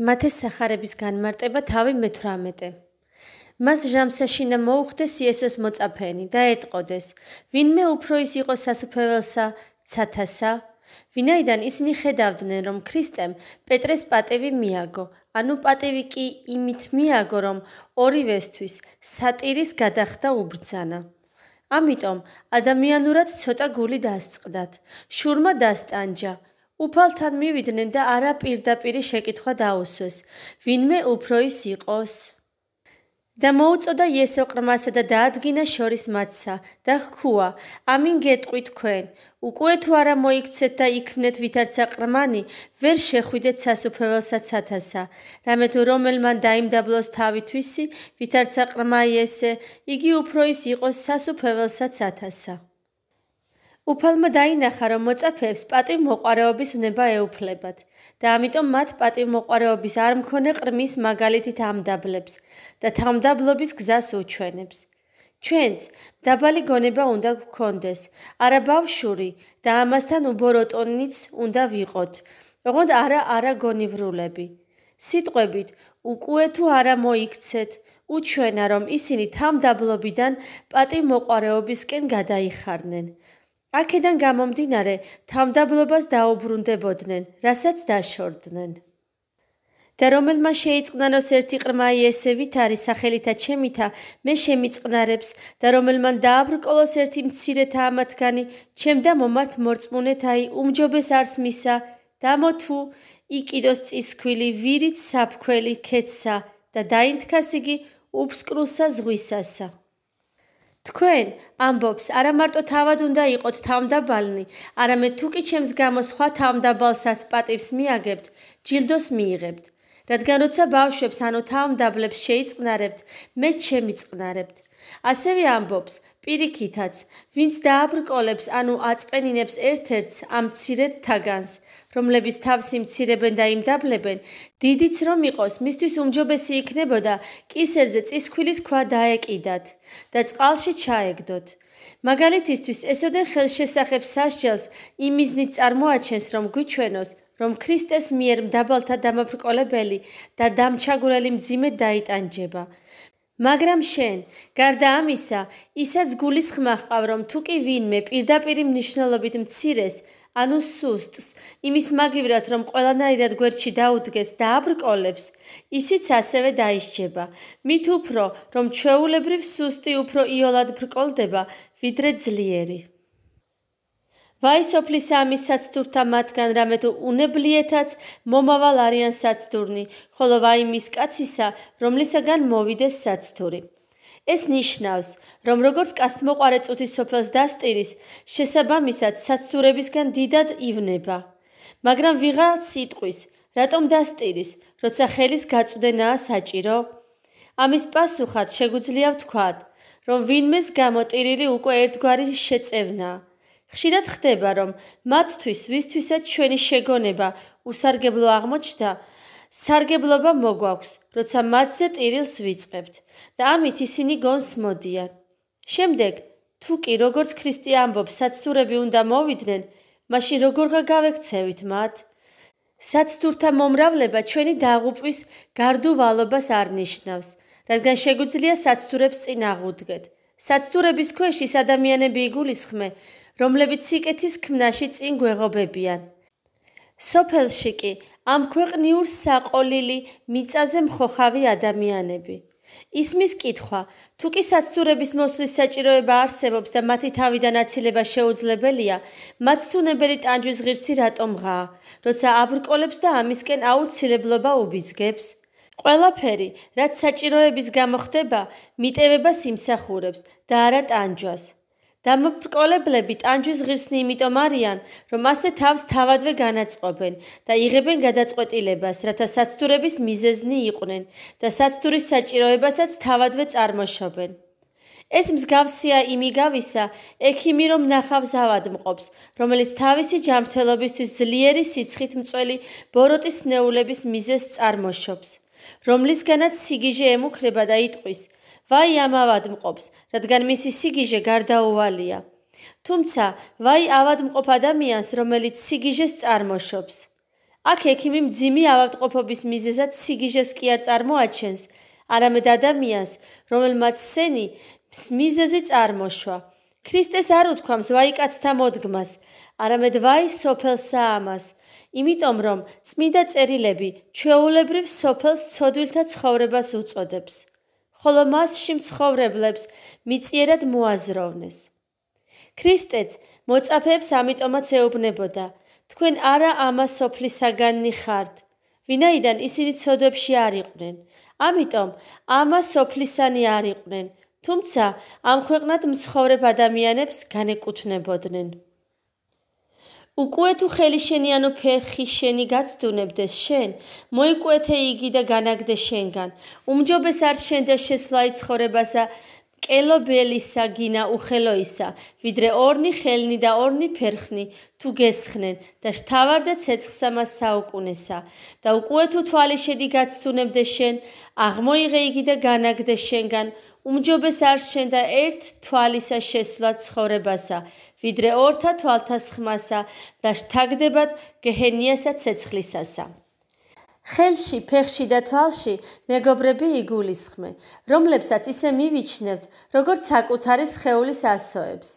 მათეს სახარების განმარტება თავი მე-18. მას ჟამსაშინა მოუხდეს იესოს მოწაფენი და ეტყოდეს: ვინმე უფრო ის იყოს სასუფეველსა, ცათასა, ვინაიდან ისინი ხედავდნენ, რომ ქრისტემ პეტრეს პატევი მიაგო, ანუ პატევი კი იმით მიაგო, რომ ორივესთვის სატირის გადახდა უბრძანა. ამიტომ ადამიანურად ცოტა გული დასწყდათ. შურმა დასტანჯა. უფალთან მივიდნენ და არა პირდაპირი შეკითხვა დაუსვეს. ვინმე უფრო ის იყოს? და მოუწოდა იესო ყრმასა და დაადგინა შორის მათსა და ჰქუა: ამინ გეტყვი თქვენ, უკვე თუ არა მოიქცეთ და იქნეთ ვითარცა ყრმანი, ვერ შეხვიდეთ სასופველსა ცათასა. რამე თუ რომელმან დაიმდაბლოს თავი თვისი, ვითარცა ყრმა იესე, იგი უფრო ის იყოს სასופველსა ცათასა. უფალმა დაინახა, რომ მოწაფეებს პატივმოყარეობის უნება ეუფლებათ და ამიტომ მათ პატივმოყარეობის არ მქონე ყრმის მაგალითით ამდაბლებს და თამდაბლობის გზას უჩვენებს. ჩვენც დაბალი გონება უნდა გქონდეს, არა ბავშვი და ამასთან უბოროტონიც უნდა ვიყოთ, როგორც არა არაგონივრულები. სიტყვებით უკუე თუ არა მოიქცეთ, უჩვენა რომ ისინი თამდაბლობიდან პატივმოყარეობისკენ გადაიხარნენ. აქედან გამომდინარე, თამდაბლობას დაუბრუნდებოდნენ, რასაც დაშორდნენ. და რომელმა შეიწყნანოს ერთი ყრმაი ესე ვითარი სახელითა ჩემითა, მე შემიწყნარებს და რომელმა დააბრკოლოს ერთი მცირე თამათგანი, ჩემ და მომართ მორწმუნეთაი უმჯობეს არს მისა, დამოთუ იკიდოს წისქვილი ვირიც საფქველი ქეცსა და დაინთქას იგი უფსკრუსა ზღვისასა. თქვენ ამბობს არა მარტო თავად უნდა იყოთ თავმდაბალნი არამედ თუ კი ჩემს გამო სხვა თავმდაბალსაც პატივს მიაგებთ ჯილდოს მიიღებთ რადგან როცა ბავშვებს ანუ თავმდაბლებს შეიწყნარებთ მე შემიწყნარებთ ასევე ამბობს პირიქითაც ვინც დააბრკოლებს ანუ აწყენინებს ერთ-ერთს ამ ცირეთ თაგანს რომლების თავს იმცირებენ და იმდაბლებენ, დიდიც რომ იყოს, მისთვის უმჯობესი იქნებოდა კისერზე წისქვილის ქვა დაეკიდათ და წყალში ჩაეგდოთ. მაგალითისთვის ესოდენ ხელშესახებ სასჯელს იმიზნი წარმოაჩენს, რომ გვიჩვენოს, რომ ქრისტეს მიერ მდაბალთა დამაფრკოლებელი და დამჩაგვრელი მძიმე დაიტანჯება. მაგრამ შენ, გარდა ამისა, ისაც გულის ხმა ხყავ, რომ თუკი ვინმე პირდაპირი მნიშვნელობით მცირეს, ანუ სუსტს, იმის მაგივრად, რომ ყველანაირად გვერდში დაუდგეს და აბრკოლებს, ისიც ასევე დაიშჯება. მით უფრო, რომ ჩვეულებრივ სუსტი უფრო იოლად ბრკოლდება, ვიდრე ძლიერი. ვაისოფლის ამის საცდურთა მათგან რამე თუ უნებლიეთაც მომავალ არიან საცდურნი, ხოლო ვაი მის კაცისა, რომლისაგან მოვიდეს საცდური. ეს ნიშნავს, რომ როგორც კასტმოყარე წუთის სოფელს დასტირის, შესაბამისად საცურებისგან დიდად ივნება. მაგრამ ვიღაც იტყვის, რატომ დასტირის, როცა ხელის გაწვდენაა საჭირო? ამის პასუხად შეგვიძლია ვთქვათ, რომ ვინმეს გამოტირილი უკვე ერთგვარი შეწევნა. ხშირად ხდება, რომ მათთვის, ვისთვისაც ჩვენი შეგონება უსარგებლო აღმოჩნდა, სარგებლობა მოგვაქვს, როცა მათზე ტირილს ვიწებთ და ამით ისინი გონს მოდიან. შემდეგ, თუ კი როგორც ქრისტე ამბობს, საცურები უნდა მოვიდნენ, მაშინ როგორღა გავექცევით მათ? საცურთა მომრავლება ჩვენი დაღუპვის გარდუვალობას არნიშნავს, რადგან შეგვიძლია საცურებს წინ აღუდგეთ. საცურების ქვეშ ის ადამიანები იგულისხმე, რომლებიც სიკეთის ქმნაში წინ გვეღობებიან. სოფელში კი ამ ქვეყნიურ საყოლილი მიწაზე მხოხავი ადამიანები. ისმის კითხვა, თუ კი საცურების მოსვლის საჭიროება არსებობს და მათი თავიდან აცილება შეუძლებელია, მათ თუნებელი ტანჯვის ღირსი რატომ ღაა, როცა აბრკოლებს და ამისკენ აუცილებლობა უბიძგებს? ყველაფერი, რაც საჭიროების გამო ხდება, მიტევებას იმსახურებს და არა ტანჯვას. დამოპრკოლებლები ტანჯვის ღირსნი იმიტომ არიან, რომ ასე თავს თავადვე განაწყობენ და იღებენ გადაწყვეტილებას, რათა საცდურების მიზეზნი იყვნენ და საცდურის საჭიროებასაც თავადვე წარმოშობენ. ეს მსგავსია იმიგავისა, ექიმი რომ ნახავს ავადმყოფს, რომელიც თავისი ჯანმრთელობისთვის ძლიერი სიცხით მწველი ბოროტის ნეულების მიზეს წარმოშობს, რომლისგანაც სიგიჟე ემუქრება და იტყვის, ვაი ამავად მყოფს, რადგან მისი სიგიჟე გარდაუვალია. თუმცა, ვაი ავად მყოფ ადამიანს, რომელიც სიგიჟეს წარმოშობს. აქ ექიმი მძიმე ავადმყოფობის მიზეზად სიგიჟეს კი არ წარმოაჩენს, არამედ ადამიანს, რომელმაც სენი მიზეზი წარმოშვა. ქრისტეს არ უთქვამს ვაი კაცთა მოდგმას, არამედ ვაი სოფელსა ამას, იმიტომ რომ წმინდა წერილები ჩვეულებრივ სოფელს ცოდვილთა ცხოვრებას უწოდებს. ხოლო მასში მცხოვრებლებს მიწიერად მოაზროვნეს. ქრისტეც მოწაფებს ამიტომაც ეუბნებოდა: თქვენ არა ამა სოფლისაგან ნიხართ, ვინაიდან ისინი ცოდვებში არ იყვნენ. ამიტომ ამა სოფლისანი არ იყვნენ, თუმცა ამ ქვეყნად მცხოვრებ ადამიანებს განეკუთვნებოდნენ. უკვე თუ ხელი შენი ანუ ფერხი შენი გაცდუნებდეს შენ მოიკვეთე იგი და განაგდე შენგან უმჯობეს არ შენ და შესვლაი ცხოვრებასა კელობელისა გინა უხელოისა ვიდრე ორნი ხელნი და ორნი ფერხნი თუ გესხნენ და შთავარდა ცეცხსა მას საუკუნესა და უკვე თუ თვალი შედი გაცდუნებდეს შენ აღმოიღე იგი და განაგდე შენგან უმჯობეს არ შენდა ერთ თვალისა შესვლა ცხოვრებასა, ვიდრე ორთა თვალთა ხმასა და შთაგდებად გეჰენიასა ცეცხლისასა. ხელში, ფეხში და თვალში მეგობრები იგულისხმე, რომლებსაც ისე მივიჩნევთ, როგორც საკუთარი შეეულის ასოებს.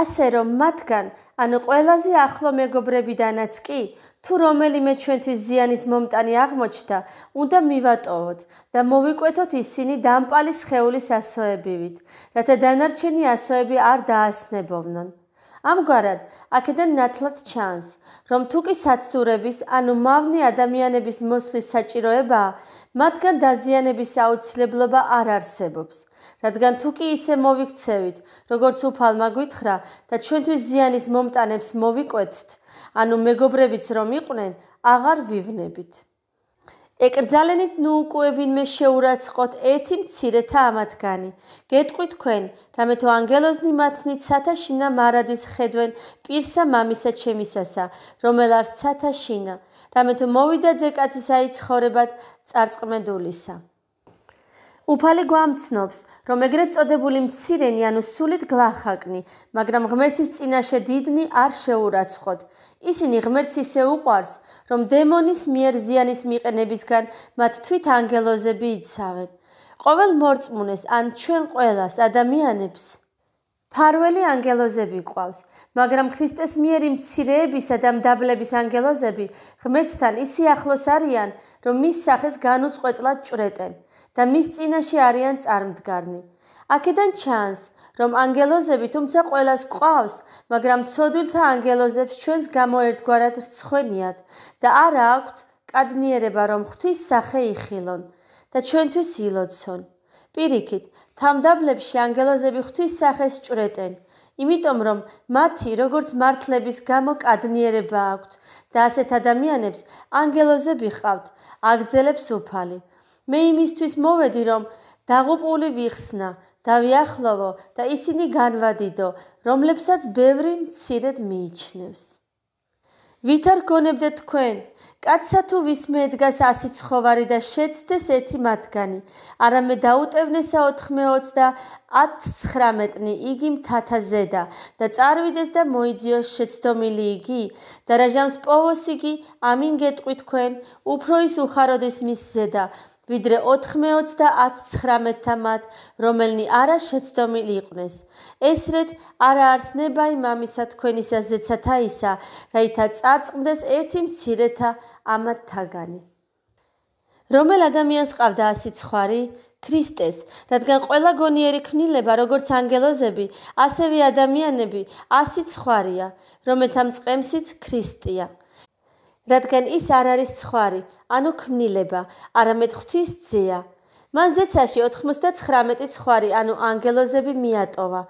ასე რომ მათგან, ანუ ყველაზე ახლო მეგობრებიდანაც კი, თუ რომელიმე ჩვენთვის ზიანის მომტანი აღმოჩნდა, უნდა მივატოვოთ და მოვიკვეთოთ ისინი დამპალის ხეულის ასოებივით, რათა დანარჩენი ასოები არ დაასნებოვნონ. ამგვარად, აქედან ნათლად ჩანს, რომ თუკი საცურების, ანუ მავნე ადამიანების მოსვლის საჭიროება, მათგან დაზიანების აუცილებლობა არ არსებობს, რადგან თუკი ისე მოიქცევით, როგორც უფალმა გითხრა და ჩვენთვის ზიანის მომტანებს მოვიკვეთთ, ანუ მეგობრებიც რომ იყვნენ, აღარ ვივნებით. ეკრძალენით ნუ უკვე ვინმე შეურაცხოთ ერთი მცირეთა ამათგანი გეტყვი თქვენ რამე თო ანგელოზნი მათნით სათაშინა მარადის ხედვენ პირსა მამისა ჩემისასა რომელარც სათაშინა რამე თო მოვიდა ძე კაცისა იცხოვრებად წარწმედულისა უფალი გვამცნობს, რომ ეგრეთ წოდებული მცირენი ანუ სულით გлахაკნი, მაგრამ ღმერთის წინაშე დიდნი არ შეურაცხოთ. ისინი ღმერთს ისე უყვარს, რომ დემონის მიერ ზიანის მიყენებისგან მათ თვით ანგელოზები იცავენ. ყოველ მორწმუნეს ან ჩვენ ყველას ადამიანებს ფარველი ანგელოზები ყავს, მაგრამ ქრისტეს მიერ იმცირეებისა და მდაბლების ანგელოზები ღმერთთან ისე ახლოს არიან, რომ მის სახეს განუწყვეტლად ჭრეტენ. და მის წინაშე არიან წარმდგარნი. აქედან ჩანს, რომ ანგელოზები თუმცა ყოველას ყავს, მაგრამ ცოდვილთა ანგელოზებს ჩვენს გამოერთგვარად რცხვენიათ და არ აქვთ კადნიერება, რომ ღვთის სახე იხილონ და ჩვენთვის ილოცონ. პირიქით, თამდაბლებში ანგელოზები ღვთის სახეს ჭრეტენ, იმიტომ რომ მათი როგორც მართლების გამო კადნიერება აქვთ და ასეთ ადამიანებს ანგელოზები ყავთ, აგძელებს უფალი. მე იმისთვის მოვედი რომ დაღუპული ვიხსნა და ვიახლოვო და ისინი განვადიდო რომლებსაც ბევრი მცირედ მიიჩნევს ვით არ გონებდეთ თქვენ კაცსა თუ ვისმე ედგას ასი ცხოვარი და შეცდეს ერთი მათგანი არამე დაუტევნესა 80 და 19-ნი იგი მთათა ზედა და წარვიდეს და მოიძიოს შეცდომილი იგი და რაჟამს პოვოს იგი ამინ გეტყვი თქვენ უფრო ის უხაროდეს მის ზედა ვიდრე 90-19 თამად, რომელნი არა შეცდომილი იყვნეს. ესრეთ არა არს ნებაი მამისა თქვენისა ზეცათა ისა, რაითა წარწმდეს ერთი მცირეთა ამათ თაგანი. რომელ ადამიანს ყავდა ასი ცხვარი? ქრისტეს, რადგან ყველა გონიერი ქმნილება, როგორც ანგელოზები, ასევე ადამიანები, ასი ცხვარია, რომელთა მწყემსიც ქრისტეა. რადგან ის არ არის ცხვარი, ანუ ქმნილება, არამედ ღვთის ძეა. მან ზეცაში 99 ცხვარი, ანუ ანგელოზები მიატოვა.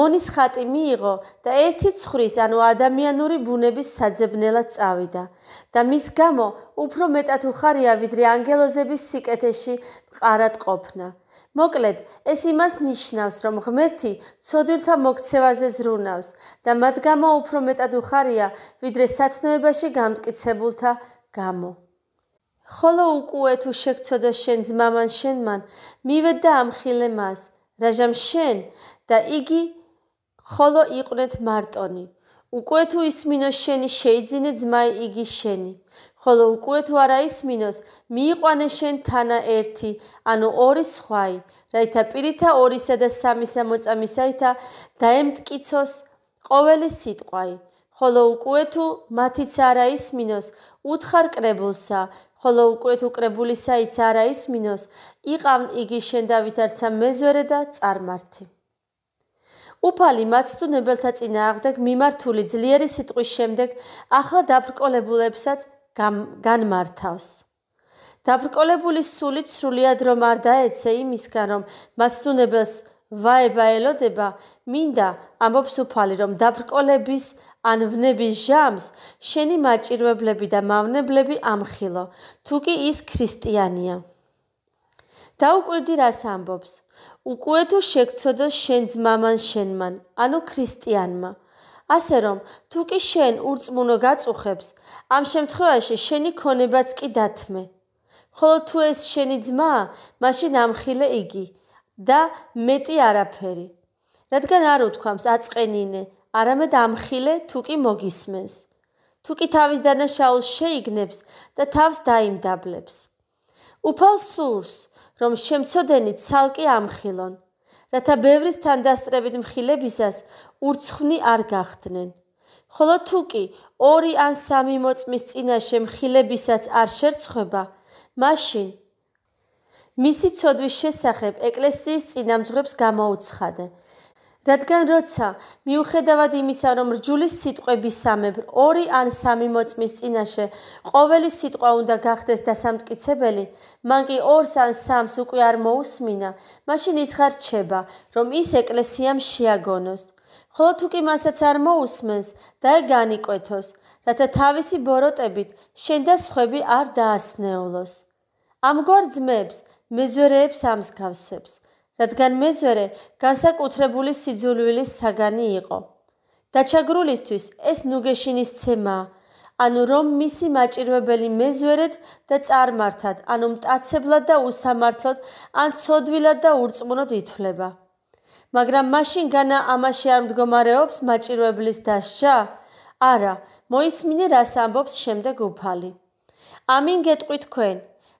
მონის ხატი მიიღო და ერთი ცხვრის, ანუ ადამიანური ბუნების საძებნელად წავიდა. და მის გამო უფრო მეტად უხარია ვიდრე ანგელოზების სიკეთეში მყარად ყოფნა. მოკლედ, ეს იმას ნიშნავს, რომ ღმერთი ცოდილთა მოქცევაზე ზრუნავს და მათ გამო უფრო მეტად უხარია, ვიდრე სათნოებაში გამტკიცებულთა გამო. ხოლო უკუე თუ შეგწოდა შენ ძმამან შენმან, მივედ და ამხილე მას, რაჟამ შენ და იგი ხოლო იყვნეთ მარტონი. უკუე თუ ისმინო შენი შეიძინე ძმაი იგი შენი. ხოლო უკვე თუ არა ისმინოს, მიიყვანე შენ თანა ერთი, ანუ ორი სხვაი, რაითა პირითა ორისა და სამისა მოწამისაითა დაემტკიცოს ყოველი სიტყვაი. ხოლო უკვე თუ მათიც არა ისმინოს, უთხარ კრებულსა, ხოლო უკვე თუ კრებულისაიც არა ისმინოს, იყავნ იგი შენ დავითარცა მეზვერე და წარმართი. უფალი მაცდუნებელთა წინააღმდეგ მიმართული ძლიერი სიტყვის შემდეგ ახლა დაბრკოლებულებსაც განმართავს. დაბრკოლებული სული სრულად რომ არ დაეცე იმისგან, რომ მასწუნებელს ვაება ელოდება, მინდა ამბობს უფალი, რომ დაბრკოლების ან ვნების ჟამს შენი მაჭირვებლები და მავნებლები ამხილო, თუ კი ის ქრისტიანია. დაუკვირდი რას ამბობს. უკუეთო შეგწოდო შენს მამან შენმან, ანუ ქრისტიანმა. ასე რომ, თუ კი შენ ურწმუნო გაწუხებს, ამ შემთხვევაში შენი ქონებაც კი დათმე. ხოლო თუ ეს შენი ძმა, მაშინ ამხილე იგი და მეტი არაფერი. რადგან არ უთქვამს აწყენინე, არამედ ამხილე თუ კი მოგისმენს. თუ კი თავის დანაშაულს შეიგნებს და თავს დაიმდაბლებს. უფალ სურს, რომ შემცოდენი ცალკე ამხილონ. რათა ბევრის თანდასწრებით მხილებისას ურცხვნი არ გახდნენ. ხოლო თუ კი ორი ან სამი მოწმის წინაშე მხილებისაც არ შერცხება, მაშინ მისი ცოდვის შესახებ ეკლესიის წინამძღვრებს გამოუცხადე. რადგან როცა მიუხედავად იმისა რომ რჯულის სიტყვები სამებრ ორი ან სამი მოწმის წინაშე ყოველი სიტყვა უნდა გახდეს დასამტკიცებელი მან კი ორს ან სამს უკვე არ მოусმინა მაშინ ის ხარჩება რომ ის ეკლესიამ შეაგონოს ხოლო თუ კი მასაც არ მოусმენს და ე განიკვეთოს რათა თავისი ბოროტებით შენ და სხვები არ დაასნეულოს ამგვარ ძმებს მეზვერეებს ამსკავსებს რადგან მეზვერე განსაკუთრებული სიძულვილის საგანი იყო. დაჩაგრულისთვის ეს ნუგეშინის ცემა, ანუ რომ მისი მაჭირვებელი მეზვერეთ და წარმართად, ანუ მტაცებლად და უსამართლოდ, ან სოდვილად და ურწმუნოდ ითვლება. მაგრამ მაშინ განა ამაში არ მდგომარეობს მაჭირვებლის დასჯა? არა, მოისმინე რას ამბობს შემდეგ უფალი. ამინ გეტყვი თქვენ,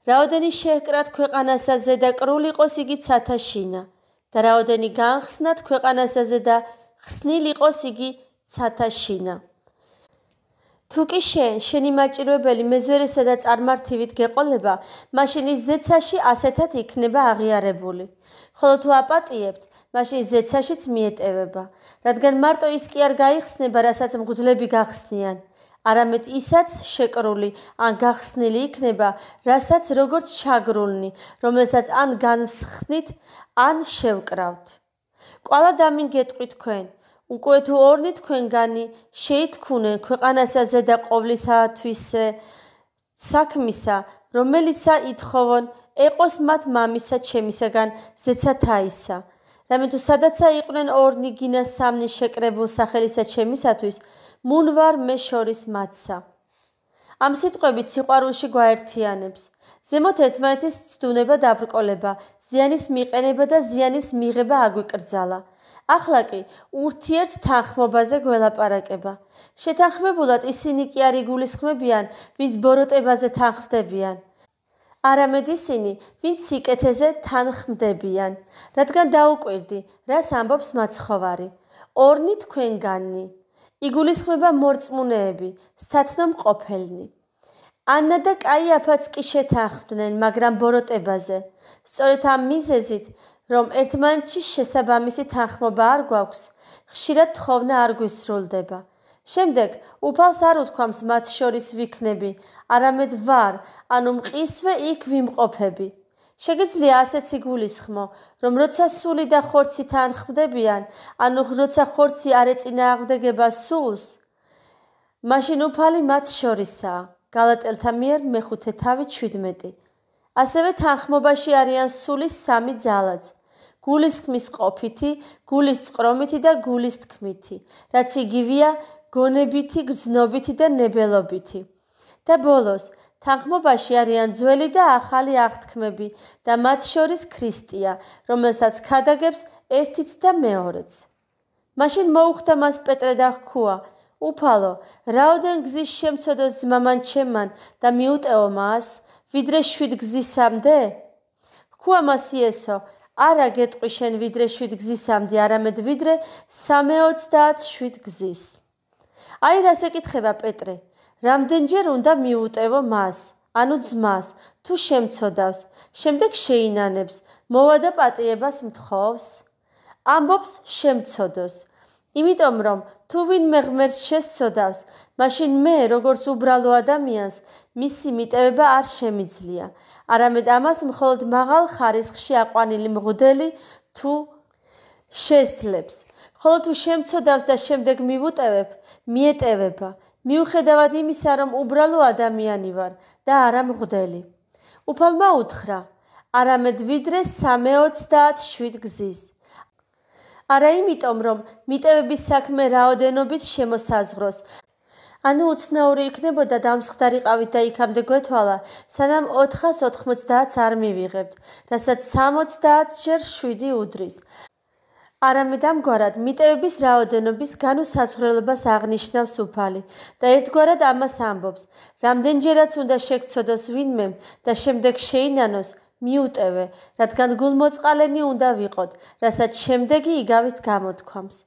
რაოდენი შეეკრათ ქვეყანასაზე და კრულიყოს იგი ცათაშინა და რაოდენი განხსნათ ქვეყანასაზე და ხსნილიყოს იგი ცათაშინა თუ კი შენ შენი მაჭირებელი მეზვერესა და წარმართივით გეყოლება მაშინ ის ზეცაში ასეთად იქნება აღიარებული ხოლო თუ აპატიებთ მაშინ ზეცაშიც მიეტევება რადგან მარტო ის კი არ გაიხსნება რასაც მგძლები გახსნიან არამედ ისაც შეკრული ან გახსნილი იქნება, რასაც როგორც ჩაგრულნი, რომელსაც ან განსხნით, ან შევკრავთ. ყველა დამინ გეტყვი თქვენ, უკვე თუ ორნი თქვენგანი შეითქუნენ ქვეყანასაზე და ყოვლისათვის საქმისა, რომელიცა ითხოვონ ეყოს მათ მამისა ჩემისაგან ზეცათაისა. რამე თუ სადაცა იყვნენ ორნი გინა სამნი შეკრებულ სახელისა ჩემისათვის, მუნ ვარ მე შორის მათსა ამ სიტყვებით სიყვარულში გვაერთიანებს ზემოთ ერთმანეთის ცდუნება დაბრკოლება ზიანის მიყენება და ზიანის მიღება აგვიკრძალა ახლა კი ურთიერთ თანხმობაზე გველაპარაკება შეთანხმებულად ისინი კი არ იგულისხმებიან ვინც ბოროტებაზე თანხმდებიან არამედ ისინი, ვინც სიკეთეზე თანხმდებიან, რადგან დაუკვირდი, რას ამბობს მაცხოვარი. ორნი თქვენგანი იგულისხმება მორწმუნეები, სათნომყოფელნი. ანა და კაიაფაც კი შეთანხმდნენ, მაგრამ ბოროტებაზე. სწორედ ამ მიზეზით, რომ ერთმანეთში შესაბამისი თანხმობა არ გვაქვს, ხშირად თხოვნა არ გვისრულდება. შემდეგ უფალს არ უთქვამს მათ შორის ვიქნები, არამედ ვარ, ანუ მყისვე იქ ვიმყოფები. შეგეძლია ასეც იგულისხმო, რომ როცა სული და ხორცი თანხმდებიან, ანუ როცა ხორცი არეწინააღმდეგება სულს, მაშინ უფალი მათ შორისაა. გალატელთა მიერ მეხუთე თავი 17. ასევე თანხმობაში არიან სულის სამი ძალაც: გულისხმის ყოფითი, გულის წრომითი და გულის თქმითი, რაც იგივეა გონებითი, გზნობითი და ნებელობითი. და ბოლოს თანხმობაში არიან ძველი და ახალი აღთქმები და მათ შორის ქრისტია, რომელსაც ხადაგებს ერთიც და მეორეც. მაშინ მოუხდა მას პეტრე და ხქუა: "უფალო, რაოდენ გზის შემცოდოს ძმამან ჩემან და მიუტეო მას, ვიდრე 7 გზისამდე?" ხქუა მას ისო: "არა გეტყვი შენ ვიდრე 7 გზისამდე, არამედ ვიდრე 37 გზის." აი რას ეკითხება პეტრე: რამდენჯერ უნდა მიუტევო მას, ანუ ძმას, თუ შემწოდავს, შემდეგ შეინანებს, მოვა და პატიებას მთხოვს? ამბობს შემწოდოს. იმიტომ რომ თუ ვინმე ღმერთს შეცოდავს, მაშინ მე როგორც უბრალო ადამიანს მისი მიტევება არ შემიძლია. არამედ ამას მხოლოდ მაღალ ხარისხში აყვანილი მღვდელი თუ შესძლებს. ხოლო თუ შემცოდავს და შემდეგ მიუტევებ, მიეტევება. მიუხედავად იმისა, რომ უბრალო ადამიანი ვარ და არა მღვდელი. უფალმა უთხრა: "არამედ ვიდრე 37 გზის. არა იმიტომ, რომ მიტევების საქმე რაოდენობით შემოსაზღროს. ანუ უცნაური იქნებოდა დამსხდარიყავით და იქამდე გვეთვალა, სანამ 490-ს არ მივიღებთ, რასაც 70-ს შერ 7 უდრის. არამედ ამგვარად მიტევების რაოდენობის განუსაზღვრელობას აღნიშნავს უფალი და ერთგვარად ამას ამბობს რამდენჯერაც უნდა შეგწოდოს ვინმე და შემდეგ შეინანოს მიუტევე რადგან გულმოწყალენი უნდა ვიყოთ რასაც შემდეგი იგავით გამოთქვამს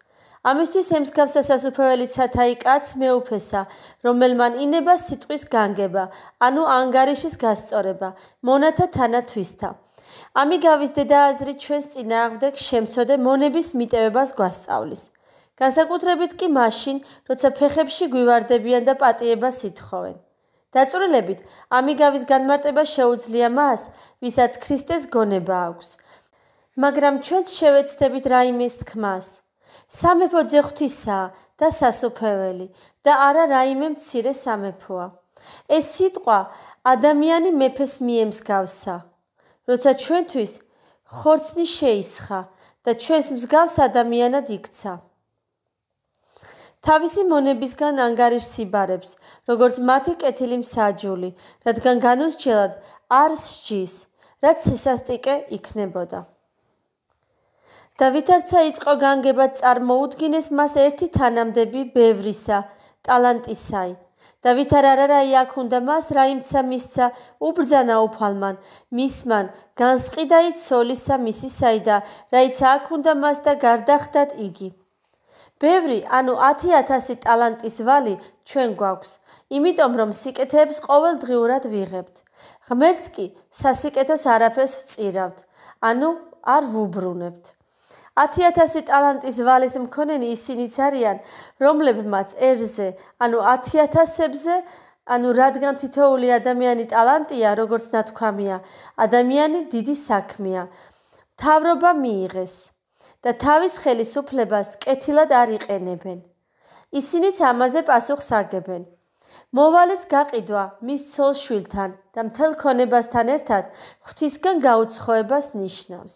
ამისთვის ემსკავსა სასופველი ცათაი კაც მეუფესა რომელმან ინება სიტყვის განგება ანუ ანგარიშის გასწორება მონათა თანათვისთა ამიგავის დედა აზრი ჩვენს წინააღმდეგ შემცოდე მონების მიტევებას გვასწავლის. განსაკუთრებით კი მაშინ, როცა ფეხებში გვივარდებიან და პატიებას ითხოვენ. დაწურელებით, ამიგავის განმარტება შეუძლია მას, ვისაც ქრისტეს გონება აქვს. მაგრამ ჩვენ შევეცდებით რაიმის თქმას. სამეფო ძღთისა და სასופველი და არა რაიმე მცირე სამეფოა. ეს სიტყვა ადამიანი მეფეს მიემსგავსაა. როცა ჩვენთვის ხორცნი შეისხა და ჩვენს მსგავს ადამიანად იქცა. თავისი მონებისგან ანგარიშ სიბარებს, როგორც მათი კეთილი მსაჯული, რადგან განუსჩელად არ სჯის, რაც სისასტიკე იქნებოდა. და ვითარცა იწყო განგებად წარმოუდგინეს მას ერთი თანამდები ბევრისა, ტალანტისაი, და ვით არ არა იქ უნდა მას რა იმცა მისცა უბრძანა უფალმან მისმან განსყიდა ის სოლისა მისი საიდა რაიც აქ უნდა მას და გარდახდათ იგი ბევრი ანუ 10000 ტალანტის ვალი ჩვენ გვაქვს იმიტომ რომ სიკეთებს ყოველ დღეურად ვიღებთ ღმერთს კი სასიკეთოს არაფერს წირავთ ანუ არ ვუბრუნებთ 10000 ტალანტის ვალის მქონენი ისინიც არიან, რომლებმაც ერზე, ანუ 10000-ებზე, ანუ რადგან თითოეული ადამიანი ტალანტია, როგორც ნათქვამია, ადამიანი დიდი საქმეა. თავრობა მიიღეს და თავის ხელისუფლებას კეთილად არ იყენებენ. ისინიც ამაზე პასუხს აგებენ. მოვალეს გაყიდვა მის ცოლ შვილთან და მთელ ქონებასთან ერთად ღვთისგან გაუცხოებას ნიშნავს.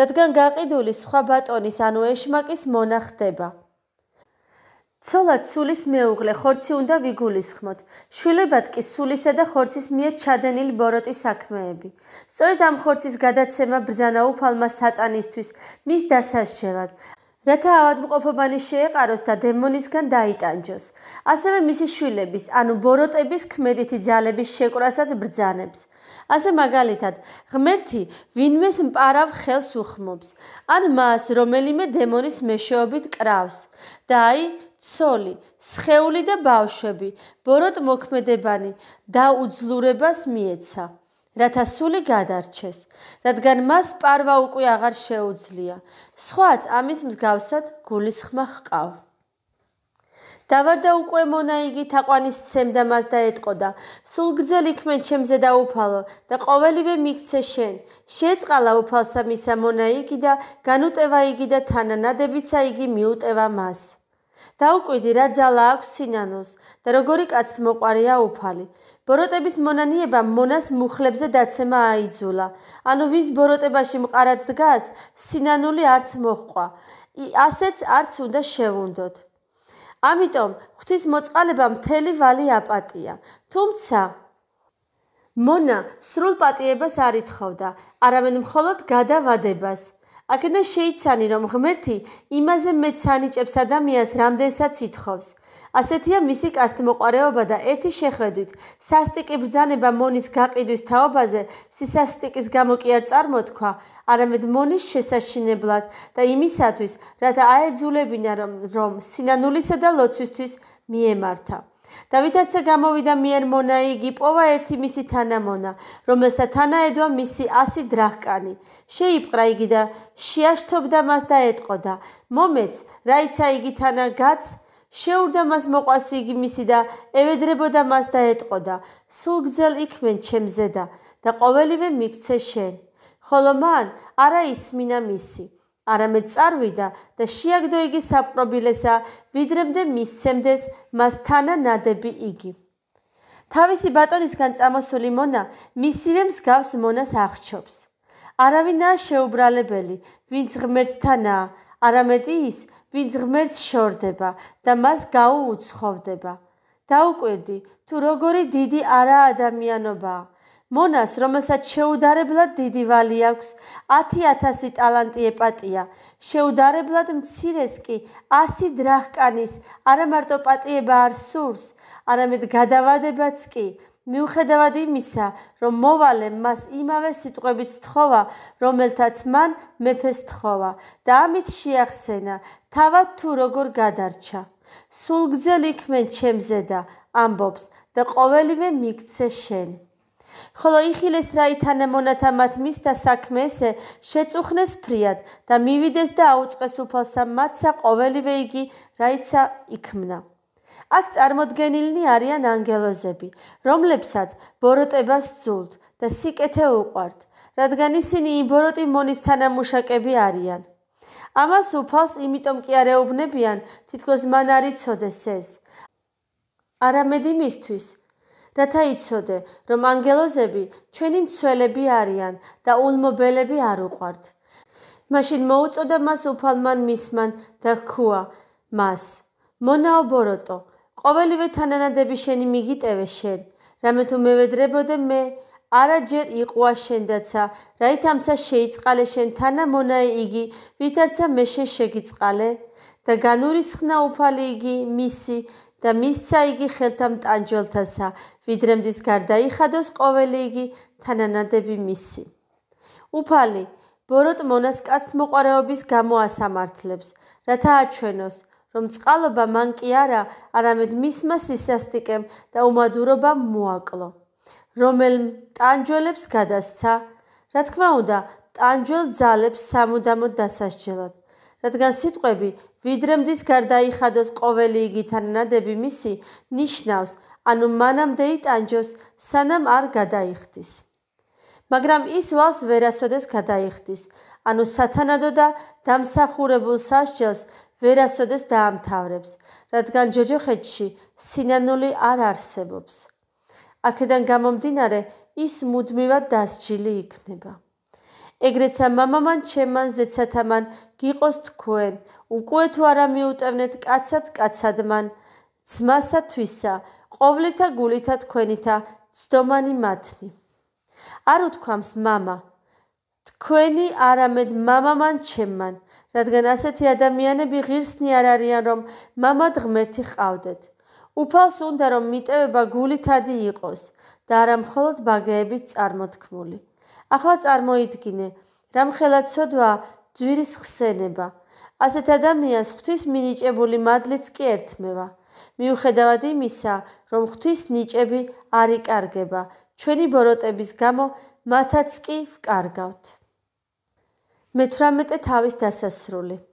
რადგან გაყიდული სხვა ბატონის ანუ ეშმაკის მონა ხდება. ცოლად სულის მეუღლე ხორცი უნდა ვიგულისხმოთ. შვილებად კი სულისა და ხორცის მიერ ჩადენილი ბოროტი საქმეები. სწორედ ამ ხორცის გადაცემა ბრძანა უფალმა სატანისთვის მის დასასჯელად, რათა ავადმყოფობანი შეეყაროს და დემონისგან დაიტანჯოს. ასევე მისი შვილების, ანუ ბოროტების ქმედითი ძალების შეკრასაც ბრძანებს. ასე მაგალითად, ღმერთი ვინმეს მპარავ ხელს უხმობს, ან მას რომელიმე დემონის მეშვეობით კრავს. და აი, ცოლი, სხეული და ბავშვები, ბოროტ მოქმედებანი და უძლურებას მიეცა. რათა სული გადარჩეს, რადგან მას პარვა უკვე აღარ შეუძლია. სხვაც ამის მსგავსად გულის ხმა ჰყავ. დავარდა უკვე მონა იგი თაყვანის ცემდა მას დაეთყოდა. სულ გრძელ იქმენ ჩემზე დაუფალო და ყოველივე მიქცე შენ. შეეწყალა უფალსა მისა მონა იგი და განუტევა იგი და თანანადებიცა იგი მიუტევა მას. დაუკვიდი რა ძალა აქვს სინანოს და როგორი კაცს მოყარია უფალი. ბოროტების მონანიება მონას მუხლებზე დაცემა აიძულა. ანუ ვინც ბოროტებაში მყარად დგას, სინანული არც მოხყვა. ასეც არც უნდა შევუნდოთ. ამიტომ ღვთის მოწალება მთელი ვალი აპატია. თუმცა მონა სრულ პატიებას არ ითხოვდა, არამედ მხოლოდ გადავადებას. აქედან შეიძლება ნიშნავს, რომ ღმერთი იმაზე მეც სანიჭებს ადამიანს, რამდენსაც ითხოვს. ასეთია მისი კასტმოყარეობა და ერთი შეხედვით სასტიკი ბრძანება მონის გაყიდვის თაობაზე სისასტიკის გამო კი არ წარმოთქვა არამედ მონის შესაშინებლად და იმისათვის რათა აეძულებინა რომ რომ სინანულისა და ლოცვისთვის მიემართა და ვითარცა გამოვიდა მიერ მონა იგი პოვა ერთი მისი თანამონა რომელსაც თანაედვა მისი 100 დრახკანი შეიპყრა იგი და შეაშთობდა მას და ეტყოდა მომეც რაიცა იგი თანა გაც შეურდა მას მოყვასი იგი მისი და ევედრებოდა მას და ეტყოდა სულგძელ იქმენ ჩემზე და და ყოველივე მიქცე შენ ხოლო მან არა ისმინა მისი არამედ წარვიდა და შეაგდო იგი საპყრობილესა ვიდრემდე მისცემდეს მას თანა ნადები იგი თავისი ბატონისგან წამოსული მონა მისივე მსგავს მონას აღჩობს არავინაა შეუბრალებელი ვინც ღმერთთანაა არამედ ის ვინც ღმერთს შორდება და მას გაუუცხოვდება. დაუკვირდი, თუ როგორი დიდი არა ადამიანობაა. მონას, რომელსაც შეუდარებლად დიდი ვალი აქვს, 10000 ტალანტი ეპატია. შეუდარებლად მცირეს კი 100 დრახკანის არა მარტო პატიება არ სურს, არამედ გადავადებაც კი. მიუხედავად იმისა, რომ მოვალე მას იმავე სიტყვებით თხოვა, რომელთაც მან მეფეს თხოვა და ამით შეახსენა თავად თუ როგორ გადარჩა. სულგძელ იქმენ ჩემზე და ამბობს და ყოველივე მიგცე შენ. ხოლო იხილეს რაითანე მონათა მათ მისთა საქმესე შეწუხნეს ფრიად და მივიდეს და აუწყეს უფალსა მათსა ყოველივე იგი რაიცა იქმნა. აქ წარმოდგენილნი არიან ანგელოზები, რომლებსაც ბოროტებას ძულთ და სიკეთე უყვართ, რადგან ისინი იბოროტი მონის თანამუშაკები არიან. ამას უფალს იმიტომ კი არეუბნებიან, თითქოს მან არ იცოდეს ეს. არამედ იმისთვის, რათა იცოდე, რომ ანგელოზები ჩვენი მცველები არიან და ულმობელები არ უყვართ. მაშინ მოუწოდა მას უფალმან მისმან და ქუა მას მონაო ბოროტო ყოველივე თანანადები შენი მიგიტევე შენ რამე თუ მევედრებოდე მე არაჯერ იყვა შენდაცა რაითამცა შეიწყალე შენ თანა მონაი იგი ვითარცა მე შენ შეგიწყალე და განურისხნა უფალი იგი მისი და მისცა იგი ხელთა მტანჯელთასა ვიდრემდის გარდაიხადოს ყოველი იგი თანანადები მისი უფალი ბოროტ მონას კაცთ მოყარეობის გამო ასამართლებს რათა აჩვენოს რომ წყალობა მან კი არა, არამედ მისმა სისასტიკემ და უმადურობამ მოაკლო, რომელიც ტანჯველებს გადასცა. რა თქმა უნდა, ტანჯველ ძალებს სამუდამოდ დასასჯელად, რადგან სიტყვები, ვიდრე მდის გარდაიხადოს ყოველი იგითანადები მისი, ნიშნავს, ანუ მანამდე იტანჯოს, სანამ არ გადაიხდის. მაგრამ ის ვას ვერასოდეს გადაიხდის. ანუ სათანადო და დამსახურებულ სასჯელს ვერასოდეს დაამთავრებს, რადგან ჯოჯოხეთში სინანული არ არსებობს. აქედან გამომდინარე, ის მუდმივად დასჯილი იქნება. ეგრეთ სამამამან ჩემან ზეცათამან გიყოს თქვენ, უკვე თუ არ მიუტევნეთ კაცად კაცადმან, ძმასა თვისა, ყოვლითა გულითა თქვენითა, ძდომანი მათნი. არ უთქვამს мама ქვენი არამედ მამამან ჩემთან რადგან ასეთი ადამიანები ღირსნი არ არიან რომ მამად ღმერთი ყავდეთ უფალს უნდა რომ მიტევება გულითადი იყოს და არა მხოლოდ ბაგეებით წარმოთქმული ახლა წარმოიდგინე რამ ხელად სოდვა ძვირის ხსენება ასეთ ადამიანს ღვთის მინიჭებული მადლიც კი ერთმევა მიუხედავად იმისა რომ ღვთის ნიჭები არ იკარგება ჩვენი ბოროტების გამო მათაც კი ვკარგავთ მე-18 თავის დასასრული